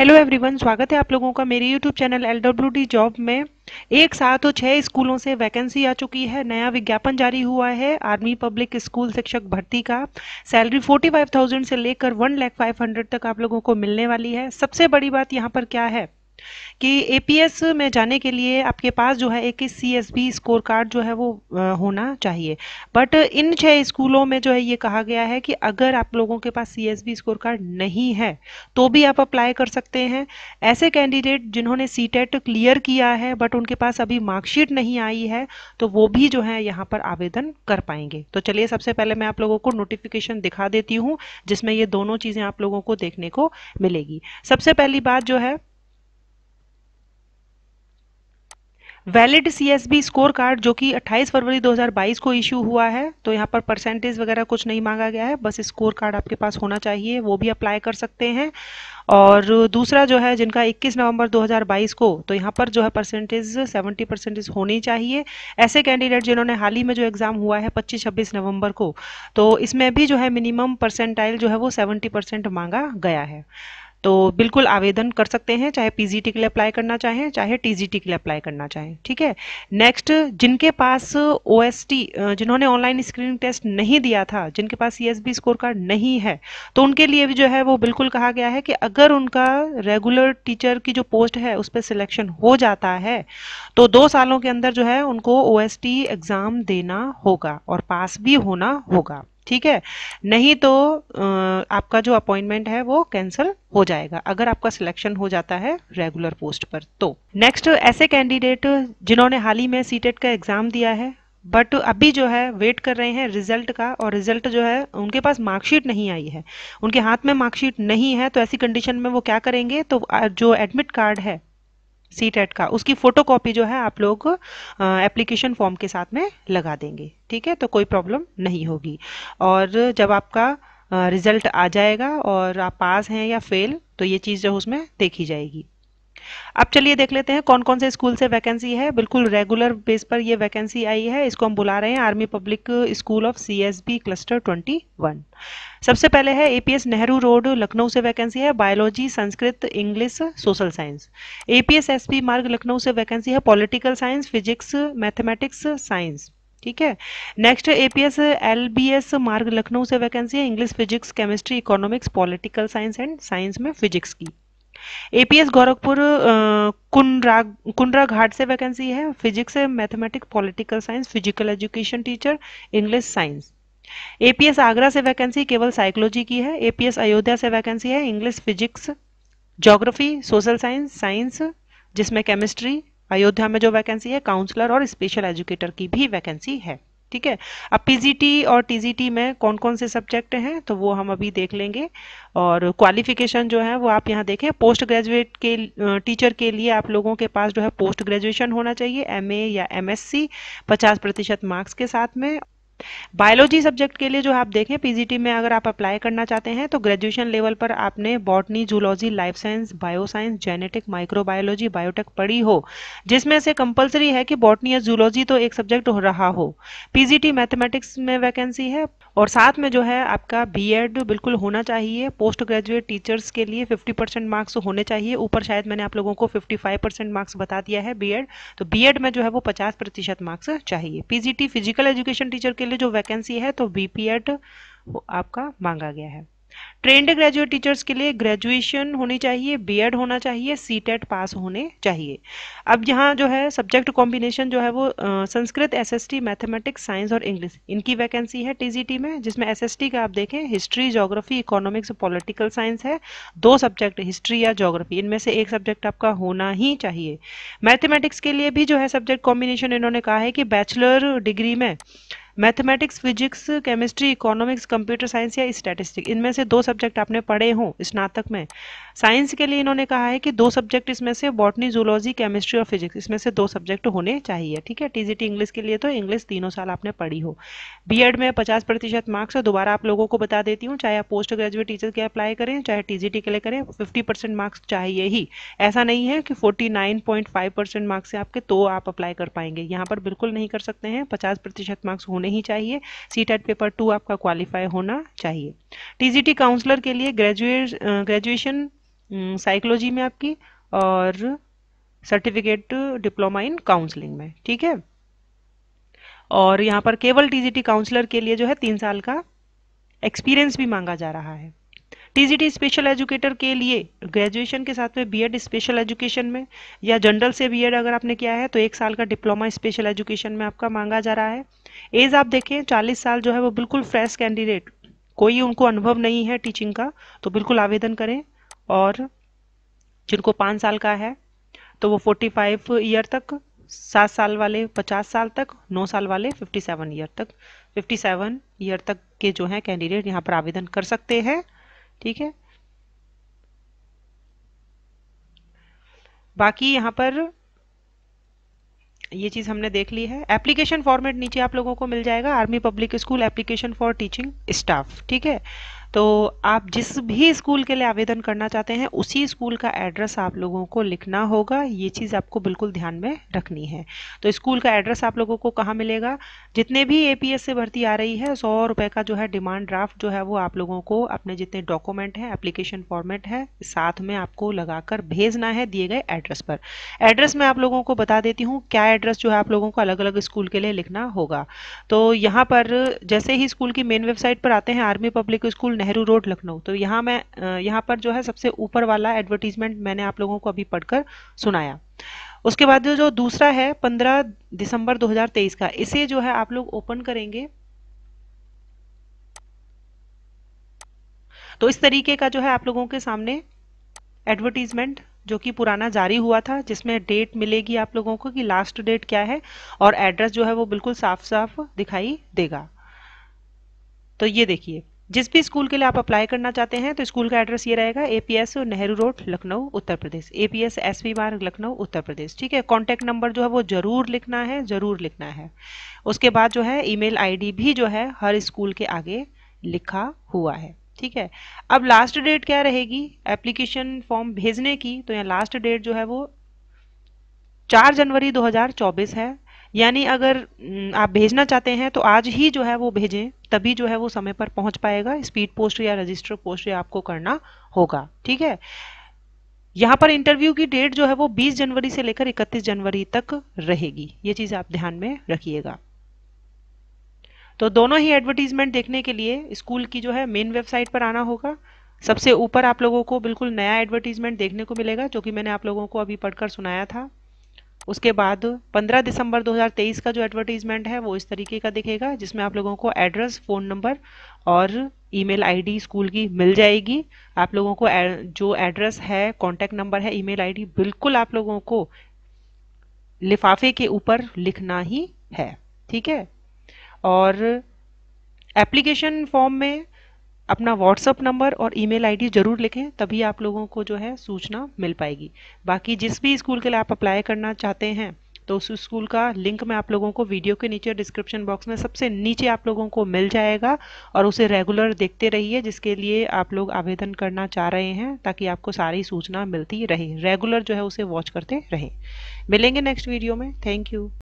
hello everyone स्वागत है आप लोगों का मेरे YouTube channel L W D job में एक साथ और छः स्कूलों से वैकेंसी आ चुकी है नया विज्ञापन जारी हुआ है आर्मी पब्लिक स्कूल शिक्षक भर्ती का सैलरी 45,000 से लेकर 1,500,000 तक आप लोगों को मिलने वाली है सबसे बड़ी बात यहाँ पर क्या है कि एपीएस में जाने के लिए आपके पास जो है एक सीएसबी स्कोर कार्ड जो है वो होना चाहिए बट इन छह स्कूलों में जो है ये कहा गया है कि अगर आप लोगों के पास सीएसबी स्कोर कार्ड नहीं है तो भी आप अप्लाई कर सकते हैं ऐसे कैंडिडेट जिन्होंने सी क्लियर e किया है बट उनके पास अभी मार्कशीट नहीं आई है तो वो भी जो है यहाँ पर आवेदन कर पाएंगे तो चलिए सबसे पहले मैं आप लोगों को नोटिफिकेशन दिखा देती हूँ जिसमें ये दोनों चीज़ें आप लोगों को देखने को मिलेगी सबसे पहली बात जो है वैलिड सीएसबी स्कोर कार्ड जो कि 28 फरवरी 2022 को इशू हुआ है तो यहाँ पर परसेंटेज वगैरह कुछ नहीं मांगा गया है बस स्कोर कार्ड आपके पास होना चाहिए वो भी अप्लाई कर सकते हैं और दूसरा जो है जिनका 21 नवंबर 2022 को तो यहाँ पर जो है परसेंटेज 70 परसेंटेज होनी चाहिए ऐसे कैंडिडेट जिन्होंने हाल ही में जो एग्ज़ाम हुआ है 25-26 नवंबर को तो इसमें भी जो है मिनिमम परसेंटाइल जो है वो 70 परसेंट मांगा गया है तो बिल्कुल आवेदन कर सकते हैं चाहे पीजीटी के लिए अप्लाई करना चाहें चाहे टीजीटी के लिए अप्लाई करना चाहें ठीक है नेक्स्ट जिनके पास ओएसटी जिन्होंने ऑनलाइन स्क्रीनिंग टेस्ट नहीं दिया था जिनके पास सीएसबी स्कोर कार्ड नहीं है तो उनके लिए भी जो है वो बिल्कुल कहा गया है कि अगर उनका रेगुलर टीचर की जो पोस्ट है उस पर सिलेक्शन हो जाता है तो दो सालों के अंदर जो है उनको ओ एग्ज़ाम देना होगा और पास भी होना होगा ठीक है नहीं तो आपका जो अपॉइंटमेंट है वो कैंसिल हो जाएगा अगर आपका सिलेक्शन हो जाता है रेगुलर पोस्ट पर तो नेक्स्ट ऐसे कैंडिडेट जिन्होंने हाल ही में सीटेट e का एग्जाम दिया है बट अभी जो है वेट कर रहे हैं रिजल्ट का और रिजल्ट जो है उनके पास मार्कशीट नहीं आई है उनके हाथ में मार्कशीट नहीं है तो ऐसी कंडीशन में वो क्या करेंगे तो जो एडमिट कार्ड है सी टेट e का उसकी फोटो कॉपी जो है आप लोग एप्लीकेशन फॉर्म के साथ में लगा देंगे ठीक है तो कोई प्रॉब्लम नहीं होगी और जब आपका रिजल्ट आ जाएगा और आप पास हैं या फेल तो ये चीज़ जो उसमें देखी जाएगी अब चलिए देख लेते हैं कौन कौन से स्कूल से वैकेंसी है बिल्कुल रेगुलर बेस पर ये वैकेंसी आई है इसको हम बुला रहे हैं army public school of CSB cluster 21 सबसे पहले है एपीएस नेहरू रोड लखनऊ से वैकेंसी है biology Sanskrit English social science APS S Marg Lucknow से वैकेंसी है political science physics mathematics science ठीक है नेक्स्ट एपीएस एलबीएस मार्ग लखनऊ से वैकेंसी है English physics chemistry economics political science and science में फिजिक्स की एपीएस गोरखपुर कुंड्रा कुंड्रा घाट से वैकेंसी है physics mathematics political science physical education teacher English science APS Agra से वैकेंसी केवल साइकोलॉजी की है एपीएस अयोध्या से वैकेंसी है English physics geography social science science जिसमें केमिस्ट्री अयोध्या में जो वैकेंसी है काउंसलर और स्पेशल एजुकेटर की भी वैकेंसी है ठीक है अब पीजीटी और टीजीटी में कौन कौन से सब्जेक्ट हैं तो वो हम अभी देख लेंगे और क्वालिफिकेशन जो है वो आप यहाँ देखें पोस्ट ग्रेजुएट के टीचर के लिए आप लोगों के पास जो है पोस्ट ग्रेजुएशन होना चाहिए एमए या एमएससी 50 प्रतिशत मार्क्स के साथ में बायोलॉजी सब्जेक्ट के लिए जो आप देखें पीजीटी में अगर आप अप्लाई करना चाहते हैं तो ग्रेजुएशन लेवल पर आपने botany zoology life science bioscience genetic microbiology biotech पढ़ी हो जिसमें से कंपलसरी है कि बॉटनी या जूलॉजी तो एक सब्जेक्ट हो रहा हो पीजीटी मैथमेटिक्स में वैकेंसी है और साथ में जो है आपका बी बिल्कुल होना चाहिए पोस्ट ग्रेजुएट टीचर्स के लिए फिफ्टी मार्क्स होने चाहिए ऊपर शायद मैंने आप लोगों को फिफ्टी मार्क्स बता दिया है बी तो बी में जो है वो पचास मार्क्स चाहिए पीजीटी फिजिकल एजुकेशन टीचर के लिए जो वैकेंसी है तो बीपीएड आपका मांगा गया है ट्रेंड ग्रेजुएट टीचर्स के लिए ग्रेजुएशन होनी चाहिए बीएड होना चाहिए सी पास e होने चाहिए अब यहाँ जो है सब्जेक्ट कॉम्बिनेशन जो है वो आ, संस्कृत एसएसटी मैथमेटिक्स साइंस और इंग्लिश इनकी वैकेंसी है टीजीटी में जिसमें एसएसटी का आप देखें history geography economics political science है दो सब्जेक्ट हिस्ट्री या जोग्राफी इनमें से एक सब्जेक्ट आपका होना ही चाहिए मैथमेटिक्स के लिए भी जो है सब्जेक्ट कॉम्बिनेशन इन्होंने कहा है कि बैचलर डिग्री में mathematics physics chemistry economics computer science या स्टैटिस्टिक इनमें से दो सब्जेक्ट आपने पढ़े हों स्नातक में साइंस के लिए इन्होंने कहा है कि दो सब्जेक्ट इसमें से बॉटनी जूलॉजी केमिस्ट्री और फिजिक्स इसमें से दो सब्जेक्ट होने चाहिए ठीक है टीजीटी इंग्लिश के लिए तो इंग्लिश तीनों साल आपने पढ़ी हो बी में पचास प्रतिशत मार्क्स है दोबारा आप लोगों को बता देती हूँ चाहे आप पोस्ट ग्रेजुएट टीचर के अप्लाई करें चाहे टीजीटी के लिए करें फिफ्टी परसेंट मार्क्स चाहिए ही ऐसा नहीं है कि forty nine point five percent marks है आपके तो आप अप्लाई कर पाएंगे यहाँ पर बिल्कुल नहीं कर सकते हैं पचास प्रतिशत मार्क्स होने नहीं चाहिए सी टेट पेपर टू आपका क्वालिफाई होना चाहिए टीजीटी काउंसलर के लिए ग्रेजुएट ग्रेजुएशन साइकोलॉजी में आपकी और सर्टिफिकेट डिप्लोमा इन काउंसलिंग में ठीक है और यहाँ पर केवल टीजीटी काउंसलर के लिए जो है तीन साल का एक्सपीरियंस भी मांगा जा रहा है टीजीटी स्पेशल एजुकेटर के लिए ग्रेजुएशन के साथ में बीएड स्पेशल एजुकेशन में या जनरल से बीएड अगर आपने किया है तो एक साल का डिप्लोमा स्पेशल एजुकेशन में आपका मांगा जा रहा है एज आप देखें चालीस साल जो है वो बिल्कुल फ्रेश कैंडिडेट कोई उनको अनुभव नहीं है टीचिंग का तो बिल्कुल आवेदन करें और जिनको पाँच साल का है तो वो फोर्टी फाइव ईयर तक सात साल वाले पचास साल तक नौ साल वाले फिफ्टी सेवन ईयर तक फिफ्टी सेवन ईयर तक के जो हैं कैंडिडेट यहाँ पर आवेदन कर सकते हैं ठीक है बाकी यहाँ पर ये चीज़ हमने देख ली है एप्लीकेशन फॉर्मेट नीचे आप लोगों को मिल जाएगा army public school application for teaching staff ठीक है तो आप जिस भी स्कूल के लिए आवेदन करना चाहते हैं उसी स्कूल का एड्रेस आप लोगों को लिखना होगा ये चीज़ आपको बिल्कुल ध्यान में रखनी है तो स्कूल का एड्रेस आप लोगों को कहाँ मिलेगा जितने भी ए से भर्ती आ रही है सौ रुपये का जो है डिमांड ड्राफ्ट जो है वो आप लोगों को अपने जितने डॉक्यूमेंट हैं एप्लीकेशन फॉर्मेट है साथ में आपको लगाकर भेजना है दिए गए एड्रेस पर एड्रेस मैं आप लोगों को बता देती हूँ क्या एड्रेस जो है आप लोगों को अलग अलग स्कूल के लिए लिखना होगा तो यहाँ पर जैसे ही स्कूल की मेन वेबसाइट पर आते हैं army public school Nehru road Lucknow तो यहाँ मैं यहाँ पर जो है सबसे ऊपर वाला एडवर्टीजमेंट मैंने आप लोगों को अभी पढ़कर सुनाया उसके बाद जो दूसरा है 15 दिसंबर 2023 का इसे जो है आप लोग ओपन करेंगे तो इस तरीके का जो है आप लोगों के सामने एडवर्टीजमेंट जो कि पुराना जारी हुआ था जिसमें डेट मिलेगी आप लोगों को कि लास्ट डेट क्या है और एड्रेस जो है वो बिल्कुल साफ साफ दिखाई देगा तो ये देखिए जिस भी स्कूल के लिए आप अप्लाई करना चाहते हैं तो स्कूल का एड्रेस ये रहेगा A P S Nehru road Lucknow Uttar Pradesh A P S S V Marg Lucknow Uttar प्रदेश ठीक है कॉन्टेक्ट नंबर जो है वो ज़रूर लिखना है ज़रूर लिखना है उसके बाद जो है ईमेल आईडी भी जो है हर स्कूल के आगे लिखा हुआ है ठीक है अब लास्ट डेट क्या रहेगी एप्लीकेशन फॉर्म भेजने की तो यहाँ लास्ट डेट जो है वो चार जनवरी चौबीस है यानी अगर आप भेजना चाहते हैं तो आज ही जो है वो भेजें तभी जो है वो समय पर पहुंच पाएगा स्पीड पोस्ट या रजिस्टर पोस्ट या आपको करना होगा ठीक है यहाँ पर इंटरव्यू की डेट जो है वो 20 जनवरी से लेकर 31 जनवरी तक रहेगी ये चीज़ आप ध्यान में रखिएगा तो दोनों ही एडवर्टीजमेंट देखने के लिए स्कूल की जो है मेन वेबसाइट पर आना होगा सबसे ऊपर आप लोगों को बिल्कुल नया एडवर्टीजमेंट देखने को मिलेगा जो कि मैंने आप लोगों को अभी पढ़कर सुनाया था उसके बाद 15 दिसंबर 2023 का जो एडवर्टीजमेंट है वो इस तरीके का दिखेगा जिसमें आप लोगों को एड्रेस फ़ोन नंबर और ईमेल आईडी स्कूल की मिल जाएगी आप लोगों को जो एड्रेस है कॉन्टैक्ट नंबर है ईमेल आईडी बिल्कुल आप लोगों को लिफाफे के ऊपर लिखना ही है ठीक है और एप्लीकेशन फॉर्म में अपना व्हाट्सअप नंबर और ईमेल आईडी जरूर लिखें तभी आप लोगों को जो है सूचना मिल पाएगी बाकी जिस भी स्कूल के लिए आप अप्लाई करना चाहते हैं तो उस स्कूल का लिंक मैं आप लोगों को वीडियो के नीचे डिस्क्रिप्शन बॉक्स में सबसे नीचे आप लोगों को मिल जाएगा और उसे रेगुलर देखते रहिए जिसके लिए आप लोग आवेदन करना चाह रहे हैं ताकि आपको सारी सूचना मिलती रहे रेगुलर जो है उसे वॉच करते रहें मिलेंगे नेक्स्ट वीडियो में थैंक यू